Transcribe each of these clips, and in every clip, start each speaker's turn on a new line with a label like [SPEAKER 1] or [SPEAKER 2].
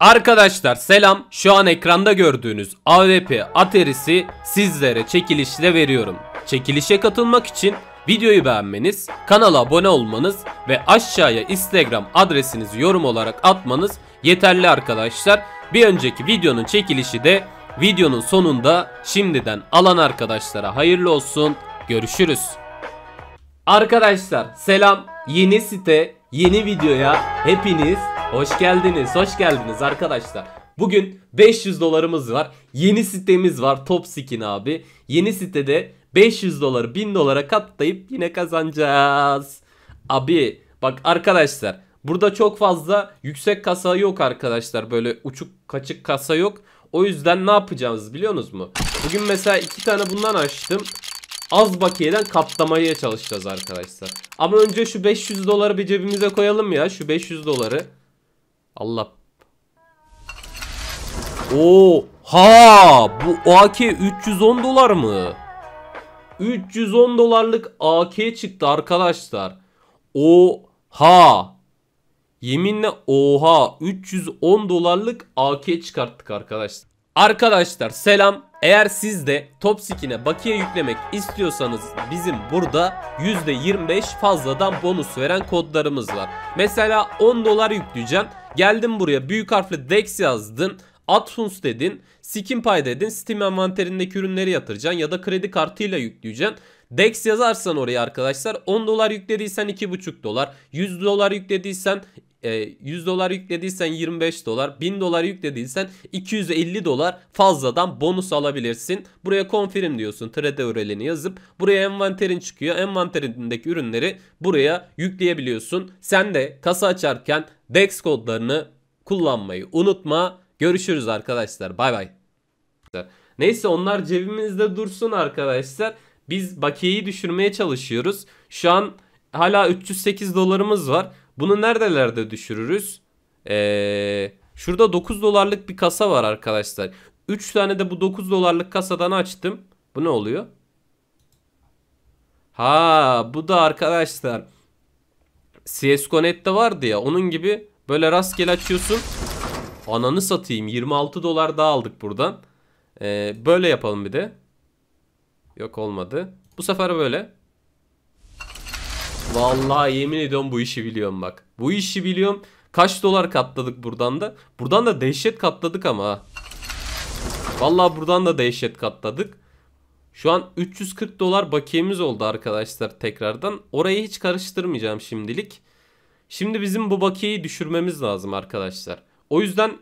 [SPEAKER 1] Arkadaşlar selam. Şu an ekranda gördüğünüz AWP Ateris'i sizlere çekilişle veriyorum. Çekilişe katılmak için videoyu beğenmeniz, kanala abone olmanız ve aşağıya Instagram adresinizi yorum olarak atmanız yeterli arkadaşlar. Bir önceki videonun çekilişi de videonun sonunda şimdiden alan arkadaşlara hayırlı olsun. Görüşürüz. Arkadaşlar selam. Yeni site, yeni videoya hepiniz Hoş geldiniz, hoş geldiniz arkadaşlar. Bugün 500 dolarımız var. Yeni sitemiz var Top Skin abi. Yeni sitede 500 doları 1000 dolara katlayıp yine kazanacağız. Abi bak arkadaşlar burada çok fazla yüksek kasa yok arkadaşlar. Böyle uçuk kaçık kasa yok. O yüzden ne yapacağız biliyorsunuz mu? Bugün mesela iki tane bundan açtım. Az bakiyeden katlamaya çalışacağız arkadaşlar. Ama önce şu 500 doları bir cebimize koyalım ya. Şu 500 doları. Allah. Oo, ha bu AK 310 dolar mı? 310 dolarlık AK çıktı arkadaşlar. Oha. Yeminle oha 310 dolarlık AK çıkarttık arkadaşlar. Arkadaşlar selam. Eğer siz de top skin'e bakiye yüklemek istiyorsanız bizim burada %25 fazladan bonus veren kodlarımız var. Mesela 10 dolar yükleyeceğim. Geldim buraya büyük harfle DEX yazdın. Atunes dedin, Pay dedin, Steam envanterindeki ürünleri yatıracaksın ya da kredi kartıyla yükleyeceksin. DEX yazarsan oraya arkadaşlar 10 dolar yüklediysen 2,5 dolar, 100 dolar yüklediysen 100 e, dolar yüklediysen 25 dolar, 1000 dolar yüklediysen 250 dolar fazladan bonus alabilirsin. Buraya confirm diyorsun trade öğrelini yazıp buraya envanterin çıkıyor. Envanterindeki ürünleri buraya yükleyebiliyorsun. Sen de kasa açarken DEX kodlarını kullanmayı unutma. Görüşürüz arkadaşlar. Bay bay. Neyse onlar cebimizde dursun arkadaşlar. Biz bakiyeyi düşürmeye çalışıyoruz. Şu an hala 308 dolarımız var. Bunu neredelerde düşürürüz? Ee, şurada 9 dolarlık bir kasa var arkadaşlar. 3 tane de bu 9 dolarlık kasadan açtım. Bu ne oluyor? Ha bu da arkadaşlar CSGO Net'te vardı ya onun gibi böyle rastgele açıyorsun. Ananı satayım 26 dolar daha aldık buradan. Ee, böyle yapalım bir de. Yok olmadı. Bu sefer böyle. Vallahi yemin ediyorum bu işi biliyorum bak. Bu işi biliyorum. Kaç dolar katladık buradan da. Buradan da dehşet katladık ama. Vallahi buradan da dehşet katladık. Şu an 340 dolar bakiyemiz oldu arkadaşlar tekrardan. Orayı hiç karıştırmayacağım şimdilik. Şimdi bizim bu bakiyeyi düşürmemiz lazım arkadaşlar. O yüzden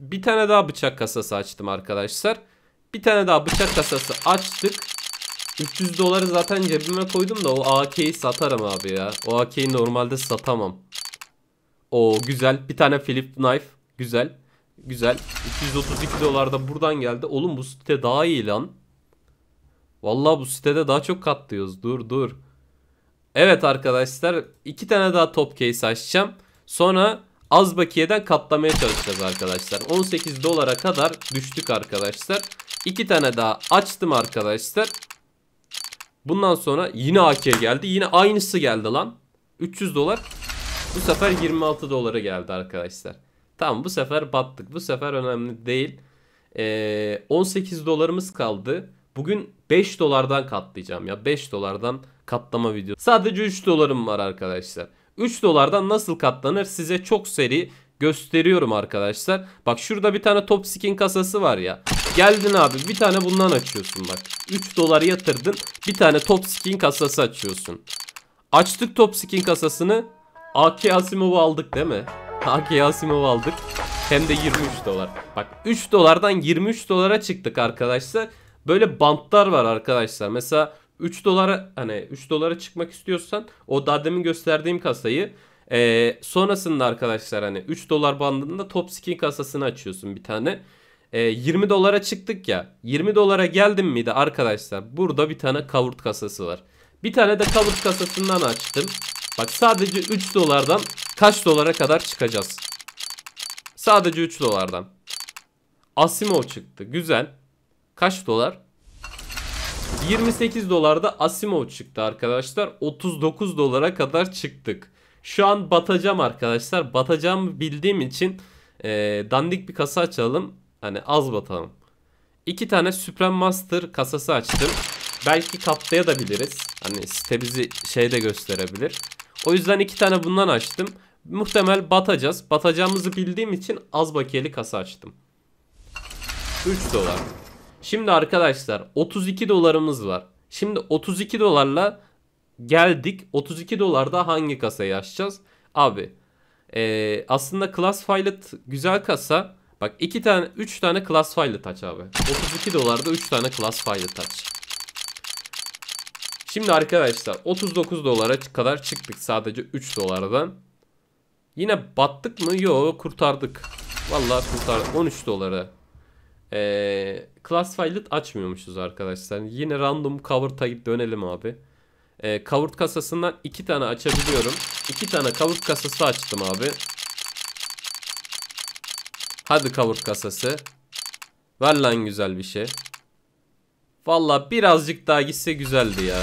[SPEAKER 1] bir tane daha bıçak kasası açtım arkadaşlar. Bir tane daha bıçak kasası açtık. 300 doları zaten cebime koydum da o AK'yi satarım abi ya. O AK'yi normalde satamam. O güzel. Bir tane Philip Knife. Güzel. Güzel. 232 dolar da buradan geldi. Oğlum bu site daha iyi lan. Vallahi bu sitede daha çok katlıyoruz. Dur dur. Evet arkadaşlar. iki tane daha top case açacağım. Sonra az bakiyeden katlamaya çalışacağız arkadaşlar. 18 dolara kadar düştük arkadaşlar. İki tane daha açtım arkadaşlar. Bundan sonra yine AK geldi. Yine aynısı geldi lan. 300 dolar. Bu sefer 26 dolara geldi arkadaşlar. Tamam bu sefer battık. Bu sefer önemli değil. Ee, 18 dolarımız kaldı. Bugün 5 dolardan katlayacağım ya. 5 dolardan katlama video. Sadece 3 dolarım var arkadaşlar. 3 dolardan nasıl katlanır size çok seri gösteriyorum arkadaşlar. Bak şurada bir tane top skin kasası var ya. Geldin abi bir tane bundan açıyorsun bak. 3 dolar yatırdın bir tane top skin kasası açıyorsun. Açtık top skin kasasını. AK Asimov'u aldık değil mi? AK Asimov'u aldık. Hem de 23 dolar. Bak 3 dolardan 23 dolara çıktık arkadaşlar. Böyle bantlar var arkadaşlar. Mesela 3 dolara hani 3 dolara çıkmak istiyorsan o daha demin gösterdiğim kasayı e, sonrasında arkadaşlar hani 3 dolar bandında top skin kasasını açıyorsun bir tane e, ee, 20 dolara çıktık ya. 20 dolara geldim miydi arkadaşlar? Burada bir tane kavurt kasası var. Bir tane de kavurt kasasından açtım. Bak sadece 3 dolardan kaç dolara kadar çıkacağız? Sadece 3 dolardan. Asimo çıktı. Güzel. Kaç dolar? 28 dolarda Asimo çıktı arkadaşlar. 39 dolara kadar çıktık. Şu an batacağım arkadaşlar. Batacağımı bildiğim için e, dandik bir kasa açalım. Hani az batalım. İki tane Supreme Master kasası açtım. Belki katlayabiliriz. Hani site bizi şey de gösterebilir. O yüzden iki tane bundan açtım. Muhtemel batacağız. Batacağımızı bildiğim için az bakiyeli kasa açtım. 3 dolar. Şimdi arkadaşlar 32 dolarımız var. Şimdi 32 dolarla geldik. 32 dolarda hangi kasayı açacağız? Abi ee, aslında Class Pilot güzel kasa. Bak iki tane, üç tane class file touch abi. 32 dolarda üç tane class file touch. Şimdi arkadaşlar 39 dolara kadar çıktık sadece 3 dolardan. Yine battık mı? Yo kurtardık. Vallahi kurtardık. 13 dolara. Ee, class file'ı açmıyormuşuz arkadaşlar. Yine random cover'a dönelim abi. Ee, covered kasasından 2 tane açabiliyorum. 2 tane covered kasası açtım abi. Hadi kavur kasası. Ver lan güzel bir şey. Valla birazcık daha gitse güzeldi ya.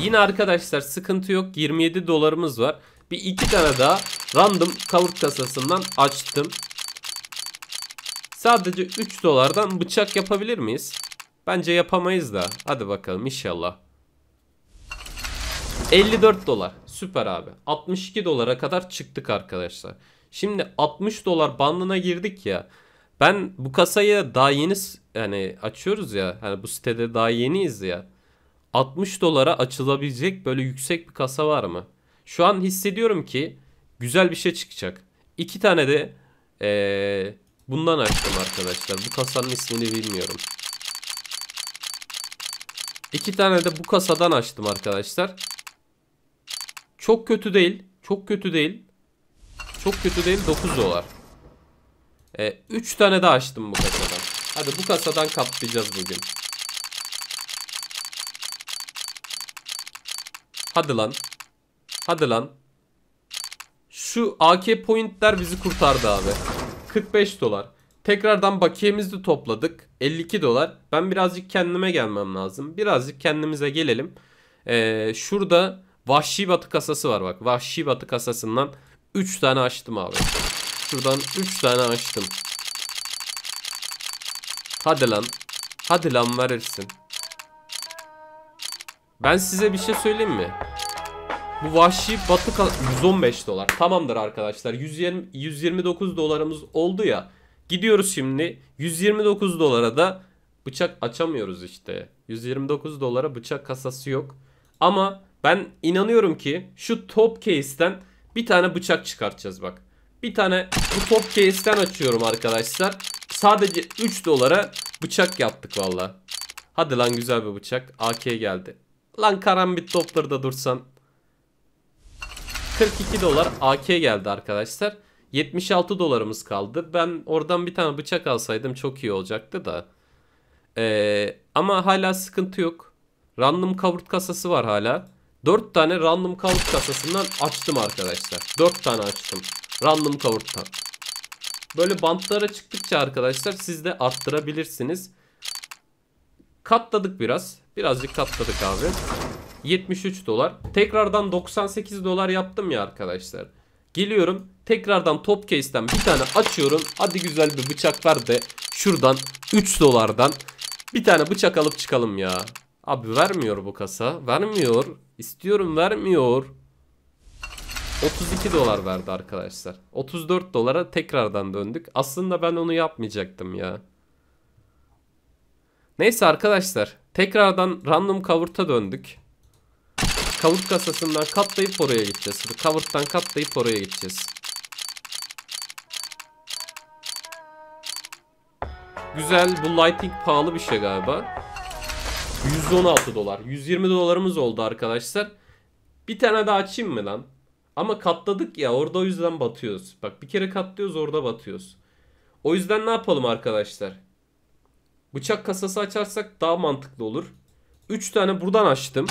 [SPEAKER 1] Yine arkadaşlar sıkıntı yok. 27 dolarımız var. Bir iki tane daha random kavur kasasından açtım. Sadece 3 dolardan bıçak yapabilir miyiz? Bence yapamayız da. Hadi bakalım inşallah. 54 dolar. Süper abi. 62 dolara kadar çıktık arkadaşlar. Şimdi 60 dolar bandına girdik ya. Ben bu kasayı daha yeni yani açıyoruz ya. Hani bu sitede daha yeniyiz ya. 60 dolara açılabilecek böyle yüksek bir kasa var mı? Şu an hissediyorum ki güzel bir şey çıkacak. İki tane de ee, bundan açtım arkadaşlar. Bu kasanın ismini bilmiyorum. İki tane de bu kasadan açtım arkadaşlar. Çok kötü değil. Çok kötü değil. Çok kötü değil 9 dolar. 3 e, tane daha açtım bu kasadan. Hadi bu kasadan kaplayacağız bugün. Hadi lan. Hadi lan. Şu AK pointler bizi kurtardı abi. 45 dolar. Tekrardan bakiyemizi de topladık. 52 dolar. Ben birazcık kendime gelmem lazım. Birazcık kendimize gelelim. Ee, şurada vahşi batı kasası var bak. Vahşi batı kasasından 3 tane açtım abi. Şuradan 3 tane açtım. Hadi lan. Hadi lan verirsin. Ben size bir şey söyleyeyim mi? Bu vahşi batı 115 dolar. Tamamdır arkadaşlar. 120 129 dolarımız oldu ya. Gidiyoruz şimdi. 129 dolara da bıçak açamıyoruz işte. 129 dolara bıçak kasası yok. Ama ben inanıyorum ki şu top case'ten bir tane bıçak çıkartacağız bak. Bir tane bu top case'den açıyorum arkadaşlar. Sadece 3 dolara bıçak yaptık valla. Hadi lan güzel bir bıçak. AK geldi. Lan karambit topları da dursan. 42 dolar AK geldi arkadaşlar. 76 dolarımız kaldı. Ben oradan bir tane bıçak alsaydım çok iyi olacaktı da. Ee, ama hala sıkıntı yok. Random kavurt kasası var hala. 4 tane random count kasasından açtım arkadaşlar. 4 tane açtım. Random count'tan. Böyle bantlara çıktıkça arkadaşlar siz de arttırabilirsiniz. Katladık biraz. Birazcık katladık abi. 73 dolar. Tekrardan 98 dolar yaptım ya arkadaşlar. Geliyorum. Tekrardan top case'den bir tane açıyorum. Hadi güzel bir bıçak ver de şuradan 3 dolardan bir tane bıçak alıp çıkalım ya. Abi vermiyor bu kasa. Vermiyor. İstiyorum vermiyor. 32 dolar verdi arkadaşlar. 34 dolara tekrardan döndük. Aslında ben onu yapmayacaktım ya. Neyse arkadaşlar. Tekrardan random kavurta döndük. Cover kasasından katlayıp oraya gideceğiz. Covert'tan katlayıp oraya gideceğiz. Güzel. Bu lighting pahalı bir şey galiba. 116 dolar. 120 dolarımız oldu arkadaşlar. Bir tane daha açayım mı lan? Ama katladık ya orada o yüzden batıyoruz. Bak bir kere katlıyoruz orada batıyoruz. O yüzden ne yapalım arkadaşlar? Bıçak kasası açarsak daha mantıklı olur. 3 tane buradan açtım.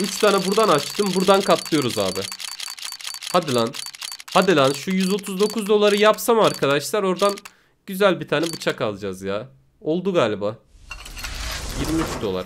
[SPEAKER 1] 3 tane buradan açtım. Buradan katlıyoruz abi. Hadi lan. Hadi lan şu 139 doları yapsam arkadaşlar oradan güzel bir tane bıçak alacağız ya. Oldu galiba. 23 dolar.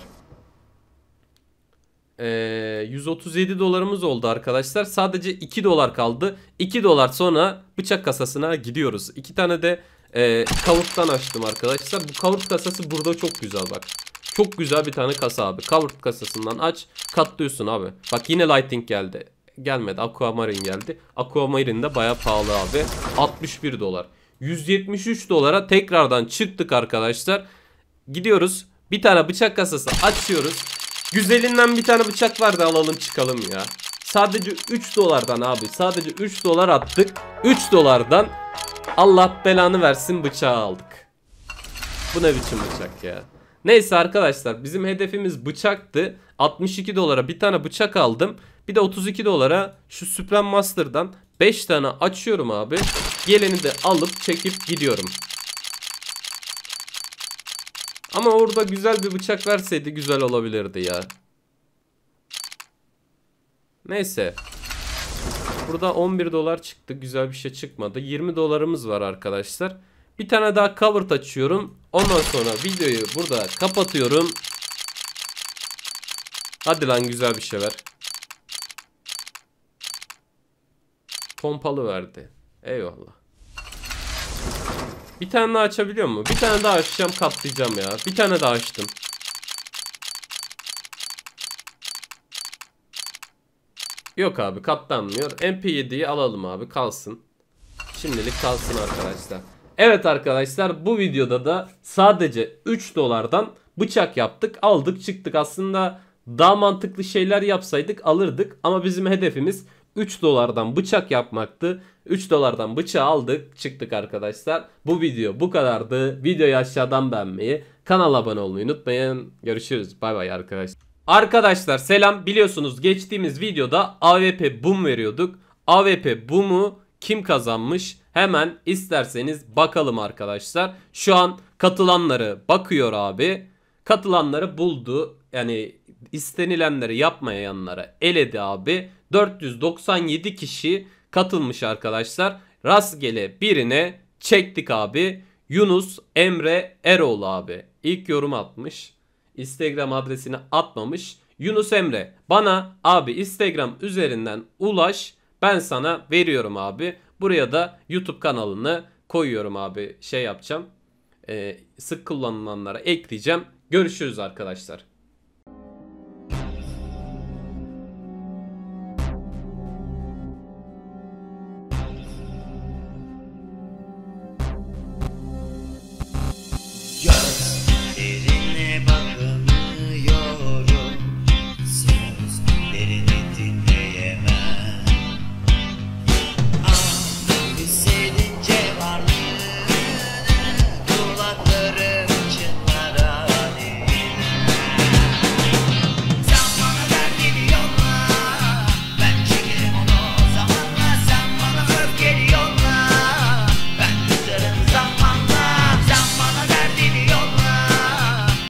[SPEAKER 1] 137 ee, dolarımız oldu arkadaşlar. Sadece 2 dolar kaldı. 2 dolar sonra bıçak kasasına gidiyoruz. 2 tane de e, kavurttan açtım arkadaşlar. Bu kavurt kasası burada çok güzel bak. Çok güzel bir tane kasa abi. Kavurt kasasından aç katlıyorsun abi. Bak yine lighting geldi. Gelmedi aquamarine geldi. Aquamarine de baya pahalı abi. 61 dolar. 173 dolara tekrardan çıktık arkadaşlar. Gidiyoruz. Bir tane bıçak kasası açıyoruz. Güzelinden bir tane bıçak vardı alalım çıkalım ya. Sadece 3 dolardan abi. Sadece 3 dolar attık. 3 dolardan Allah belanı versin bıçağı aldık. Bu ne biçim bıçak ya. Neyse arkadaşlar bizim hedefimiz bıçaktı. 62 dolara bir tane bıçak aldım. Bir de 32 dolara şu Supreme Master'dan 5 tane açıyorum abi. Geleni de alıp çekip gidiyorum. Ama orada güzel bir bıçak verseydi güzel olabilirdi ya. Neyse. Burada 11 dolar çıktı. Güzel bir şey çıkmadı. 20 dolarımız var arkadaşlar. Bir tane daha cover açıyorum. Ondan sonra videoyu burada kapatıyorum. Hadi lan güzel bir şey ver. Pompalı verdi. Eyvallah. Bir tane daha açabiliyor mu? Bir tane daha açacağım katlayacağım ya. Bir tane daha açtım. Yok abi katlanmıyor. MP7'yi alalım abi kalsın. Şimdilik kalsın arkadaşlar. Evet arkadaşlar bu videoda da sadece 3 dolardan bıçak yaptık aldık çıktık. Aslında daha mantıklı şeyler yapsaydık alırdık ama bizim hedefimiz 3 dolardan bıçak yapmaktı. 3 dolardan bıçağı aldık çıktık arkadaşlar. Bu video bu kadardı. Videoyu aşağıdan beğenmeyi, kanala abone olmayı unutmayın. Görüşürüz. Bay bay arkadaşlar. Arkadaşlar selam. Biliyorsunuz geçtiğimiz videoda AVP boom veriyorduk. AVP boom'u kim kazanmış? Hemen isterseniz bakalım arkadaşlar. Şu an katılanları bakıyor abi. Katılanları buldu. Yani istenilenleri yapmayanlara eledi abi. 497 kişi katılmış arkadaşlar. Rastgele birine çektik abi. Yunus Emre Eroğlu abi. İlk yorum atmış. Instagram adresini atmamış. Yunus Emre bana abi Instagram üzerinden ulaş. Ben sana veriyorum abi. Buraya da YouTube kanalını koyuyorum abi. Şey yapacağım. Ee, sık kullanılanlara ekleyeceğim. Görüşürüz arkadaşlar.